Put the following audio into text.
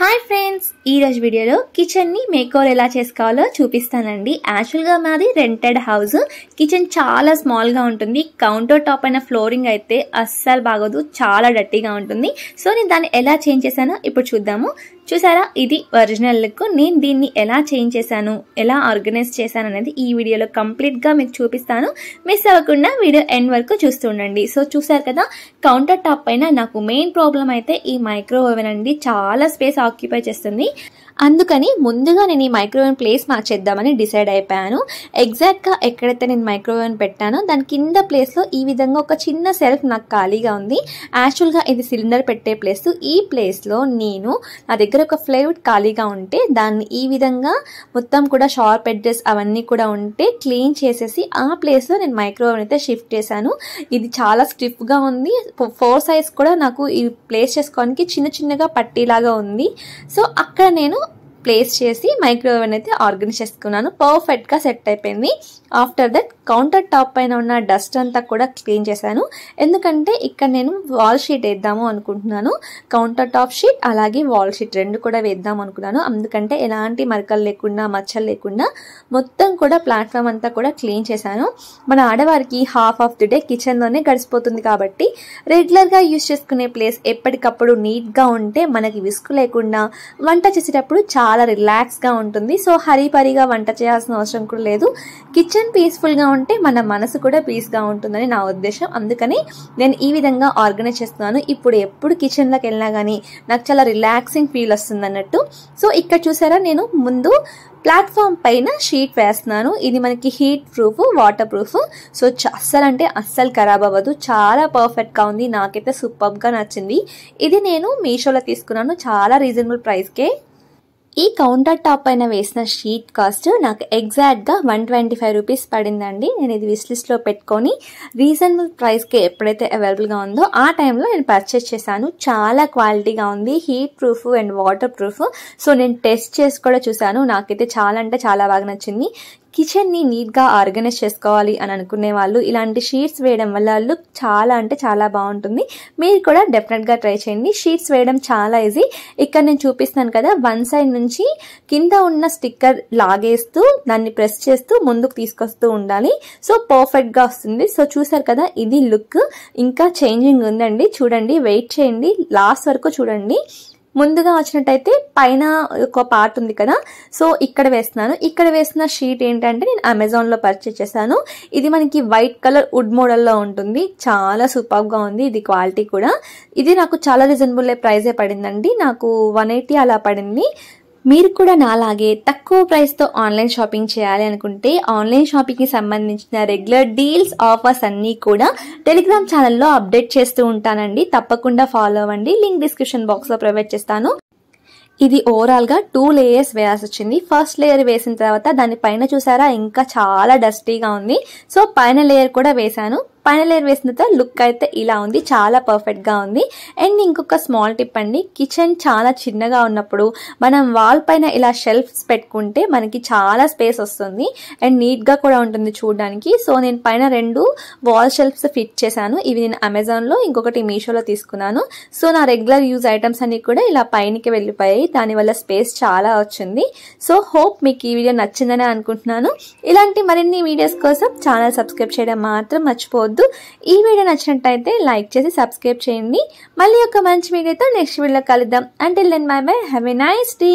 hi friends ఈరోజు వీడియోలో కిచెన్ని makeover ఎలా చేసుకోవాలో చూపిస్తానండి యాక్చువల్గా మాది రెంటెడ్ హౌస్ కిచెన్ చాలా స్మాల్గా ఉంటుంది కౌంటర్ టాప్ అయిన ఫ్లోరింగ్ అయితే అస్సలు బాగోదు చాలా డర్టీగా ఉంటుంది సో నేను దాన్ని ఎలా చేంజ్ చేశానో ఇప్పుడు చూద్దాము చూసారా ఇది ఒరిజినల్ లుక్ నేను దీన్ని ఎలా చేంజ్ చేశాను ఎలా ఆర్గనైజ్ చేశాను అనేది ఈ వీడియోలో కంప్లీట్గా మీకు చూపిస్తాను మిస్ అవ్వకుండా వీడియో ఎండ్ వరకు చూస్తుండండి సో చూసారు కదా కౌంటర్ టాప్ పైన నాకు మెయిన్ ప్రాబ్లం అయితే ఈ మైక్రోవేవ్ అండి చాలా స్పేస్ ఆక్యుపై చేస్తుంది అందుకని ముందుగా నేను ఈ మైక్రోవేవ్ ప్లేస్ మార్చేద్దామని డిసైడ్ అయిపోయాను ఎగ్జాక్ట్గా ఎక్కడైతే నేను మైక్రోవేవ్ పెట్టానో దాని కింద ప్లేస్లో ఈ విధంగా ఒక చిన్న సెల్ఫ్ నాకు ఖాళీగా ఉంది యాక్చువల్గా ఇది సిలిండర్ పెట్టే ప్లేస్ ఈ ప్లేస్లో నేను నా దగ్గర ఒక ఫ్లేవుడ్ ఖాళీగా ఉంటే దాన్ని ఈ విధంగా మొత్తం కూడా షార్ప్ ఎడ్జెస్ అవన్నీ కూడా ఉంటే క్లీన్ చేసేసి ఆ ప్లేస్లో నేను మైక్రోవేవ్ అయితే షిఫ్ట్ చేశాను ఇది చాలా స్టిఫ్గా ఉంది ఫోర్ సైజ్ కూడా నాకు ఈ ప్లేస్ చేసుకోవడానికి చిన్న చిన్నగా పట్టేలాగా ఉంది సో అక్కడ నేను ప్లేస్ చేసి మైక్రోవేవ్ అయితే ఆర్గనైజ్ చేసుకున్నాను పర్ఫెక్ట్గా సెట్ అయిపోయింది ఆఫ్టర్ దట్ కౌంటర్ టాప్ పైన ఉన్న డస్ట్ అంతా కూడా క్లీన్ చేశాను ఎందుకంటే ఇక్కడ నేను వాల్ షీట్ వేద్దాము అనుకుంటున్నాను కౌంటర్ టాప్ షీట్ అలాగే వాల్ షీట్ రెండు కూడా వేద్దాం అనుకున్నాను అందుకంటే ఎలాంటి మరకలు లేకుండా మచ్చలు లేకుండా మొత్తం కూడా ప్లాట్ఫామ్ అంతా కూడా క్లీన్ చేశాను మన ఆడవారికి హాఫ్ ఆఫ్ ది డే కిచెన్లోనే గడిచిపోతుంది కాబట్టి రెగ్యులర్గా యూజ్ చేసుకునే ప్లేస్ ఎప్పటికప్పుడు నీట్గా ఉంటే మనకి విసుగు లేకుండా వంట చేసేటప్పుడు చాలా చాలా రిలాక్స్గా ఉంటుంది సో హరిపరిగా వంట చేయాల్సిన అవసరం కూడా లేదు కిచెన్ పీస్ఫుల్గా ఉంటే మన మనసు కూడా పీస్గా ఉంటుందని నా ఉద్దేశం అందుకని నేను ఈ విధంగా ఆర్గనైజ్ చేస్తున్నాను ఇప్పుడు ఎప్పుడు కిచెన్లోకి వెళ్ళినా కానీ నాకు చాలా రిలాక్సింగ్ ఫీల్ వస్తుంది అన్నట్టు సో ఇక్కడ చూసారా నేను ముందు ప్లాట్ఫామ్ పైన షీట్ వేస్తున్నాను ఇది మనకి heat proof water proof so అస్సలు అంటే అస్సలు ఖరాబ్ అవ్వదు చాలా పర్ఫెక్ట్గా ఉంది నాకైతే సూపర్గా నచ్చింది ఇది నేను మీషోలో తీసుకున్నాను చాలా రీజనబుల్ ప్రైస్కే ఈ కౌంటర్ టాప్ పైన వేసిన షీట్ కాస్ట్ నాకు ఎగ్జాక్ట్గా వన్ ట్వంటీ ఫైవ్ రూపీస్ పడిందండి నేను ఇది విష్ లిస్ట్లో పెట్టుకొని రీజనబుల్ ప్రైస్కి ఎప్పుడైతే అవైలబుల్గా ఉందో ఆ టైంలో నేను పర్చేస్ చేశాను చాలా క్వాలిటీగా ఉంది heat proof and water proof so నేను టెస్ట్ చేసి కూడా చూశాను నాకైతే చాలా అంటే చాలా బాగా నచ్చింది కిచెన్ని నీట్గా ఆర్గనైజ్ చేసుకోవాలి అని అనుకునే వాళ్ళు ఇలాంటి షీట్స్ వేయడం వల్ల లుక్ చాలా అంటే చాలా బాగుంటుంది మీరు కూడా డెఫినెట్గా ట్రై చేయండి షీట్స్ వేయడం చాలా ఈజీ ఇక్కడ నేను చూపిస్తాను కదా వన్ సైడ్ నుంచి కింద ఉన్న స్టిక్కర్ లాగేస్తూ దాన్ని ప్రెస్ చేస్తూ ముందుకు తీసుకొస్తూ ఉండాలి సో పర్ఫెక్ట్గా వస్తుంది సో చూసారు కదా ఇది లుక్ ఇంకా చేంజింగ్ ఉందండి చూడండి వెయిట్ చేయండి లాస్ట్ వరకు చూడండి ముందుగా వచ్చినట్టయితే పైన ఒక పార్ట్ ఉంది కదా సో ఇక్కడ వేస్తున్నాను ఇక్కడ వేసిన షీట్ ఏంటంటే నేను అమెజాన్లో పర్చేస్ చేశాను ఇది మనకి వైట్ కలర్ వుడ్ మోడల్లో ఉంటుంది చాలా సూపర్గా ఉంది ఇది క్వాలిటీ కూడా ఇది నాకు చాలా రీజనబుల్ ప్రైజే పడిందండి నాకు వన్ ఎయిటీ అలా పడింది మీరు కూడా నాలాగే తక్కువ ప్రైస్తో ఆన్లైన్ షాపింగ్ చేయాలి అనుకుంటే ఆన్లైన్ షాపింగ్కి సంబంధించిన రెగ్యులర్ డీల్స్ ఆఫర్స్ అన్నీ కూడా టెలిగ్రామ్ ఛానల్లో అప్డేట్ చేస్తూ ఉంటానండి తప్పకుండా ఫాలో అవ్వండి లింక్ డిస్క్రిప్షన్ బాక్స్లో ప్రొవైడ్ చేస్తాను ఇది ఓవరాల్గా టూ లేయర్స్ వేయాల్సి వచ్చింది ఫస్ట్ లేయర్ వేసిన తర్వాత దాని పైన చూసారా ఇంకా చాలా డస్టీగా ఉంది సో పైన లేయర్ కూడా వేశాను పైన లేయర్ వేసిన తర్వాత లుక్ అయితే ఇలా ఉంది చాలా పర్ఫెక్ట్గా ఉంది అండ్ ఇంకొక స్మాల్ టిప్ అండి కిచెన్ చాలా చిన్నగా ఉన్నప్పుడు మనం వాల్ పైన ఇలా షెల్ఫ్స్ పెట్టుకుంటే మనకి చాలా స్పేస్ వస్తుంది అండ్ నీట్గా కూడా ఉంటుంది చూడడానికి సో నేను పైన రెండు వాల్ షెల్ఫ్స్ ఫిట్ చేశాను ఇవి నేను అమెజాన్లో ఇంకొకటి మీషోలో తీసుకున్నాను సో నా రెగ్యులర్ యూజ్ ఐటమ్స్ అన్ని కూడా ఇలా పైనకి వెళ్ళిపోయాయి దానివల్ల స్పేస్ చాలా వచ్చింది సో హోప్ మీకు ఈ వీడియో నచ్చిందనే అనుకుంటున్నాను ఇలాంటి మరిన్ని వీడియోస్ కోసం ఛానల్ సబ్స్క్రైబ్ చేయడం మాత్రం మర్చిపోద్దు మర్చిపోవద్దు ఈ వీడియో నచ్చినట్టయితే లైక్ చేసి సబ్స్క్రైబ్ చేయండి మళ్ళీ ఒక మంచి వీడియోతో నెక్స్ట్ వీడియోలో కలుద్దాం అంటే then my bye have a nice day